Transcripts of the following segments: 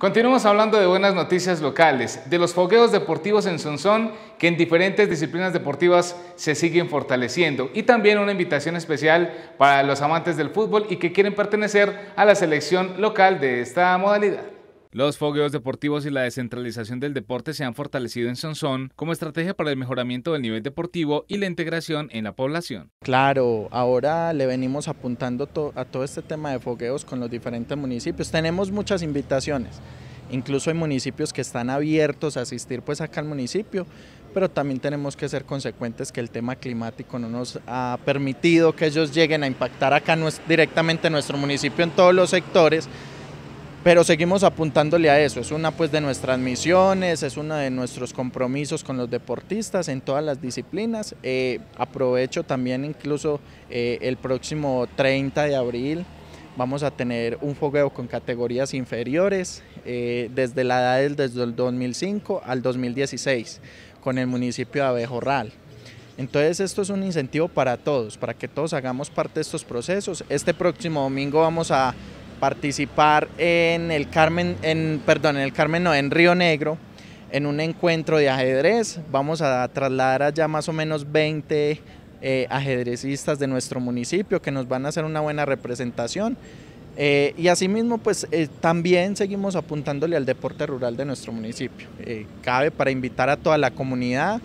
Continuamos hablando de buenas noticias locales, de los fogueos deportivos en Sonsón que en diferentes disciplinas deportivas se siguen fortaleciendo y también una invitación especial para los amantes del fútbol y que quieren pertenecer a la selección local de esta modalidad. Los fogueos deportivos y la descentralización del deporte se han fortalecido en Sonsón como estrategia para el mejoramiento del nivel deportivo y la integración en la población. Claro, ahora le venimos apuntando a todo este tema de fogueos con los diferentes municipios. Tenemos muchas invitaciones. Incluso hay municipios que están abiertos a asistir pues acá al municipio, pero también tenemos que ser consecuentes que el tema climático no nos ha permitido que ellos lleguen a impactar acá directamente en nuestro municipio en todos los sectores, pero seguimos apuntándole a eso. Es una pues de nuestras misiones, es uno de nuestros compromisos con los deportistas en todas las disciplinas. Eh, aprovecho también incluso eh, el próximo 30 de abril vamos a tener un fogueo con categorías inferiores eh, desde la edad del, desde el 2005 al 2016 con el municipio de Abejorral. Entonces esto es un incentivo para todos, para que todos hagamos parte de estos procesos. Este próximo domingo vamos a participar en el Carmen, en, perdón, en el Carmen no, en Río Negro, en un encuentro de ajedrez. Vamos a trasladar allá más o menos 20 eh, ajedrecistas de nuestro municipio que nos van a hacer una buena representación. Eh, y asimismo, pues eh, también seguimos apuntándole al deporte rural de nuestro municipio. cabe para invitar a toda la comunidad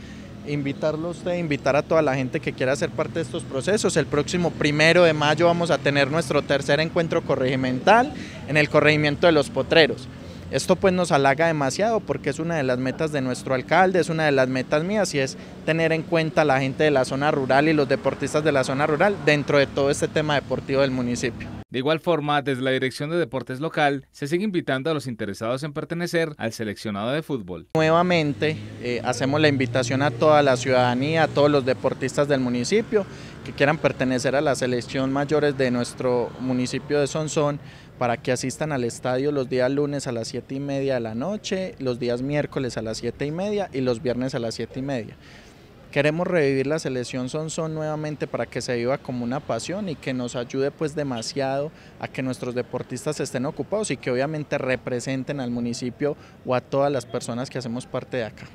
invitarlo a usted, invitar a toda la gente que quiera ser parte de estos procesos. El próximo primero de mayo vamos a tener nuestro tercer encuentro corregimental en el corregimiento de los Potreros. Esto pues nos halaga demasiado porque es una de las metas de nuestro alcalde, es una de las metas mías y es tener en cuenta a la gente de la zona rural y los deportistas de la zona rural dentro de todo este tema deportivo del municipio. De igual forma, desde la Dirección de Deportes Local se sigue invitando a los interesados en pertenecer al seleccionado de fútbol. Nuevamente eh, hacemos la invitación a toda la ciudadanía, a todos los deportistas del municipio que quieran pertenecer a la selección mayores de nuestro municipio de Sonsón para que asistan al estadio los días lunes a las 7 y media de la noche, los días miércoles a las 7 y media y los viernes a las 7 y media. Queremos revivir la selección Sonson nuevamente para que se viva como una pasión y que nos ayude pues demasiado a que nuestros deportistas estén ocupados y que obviamente representen al municipio o a todas las personas que hacemos parte de acá.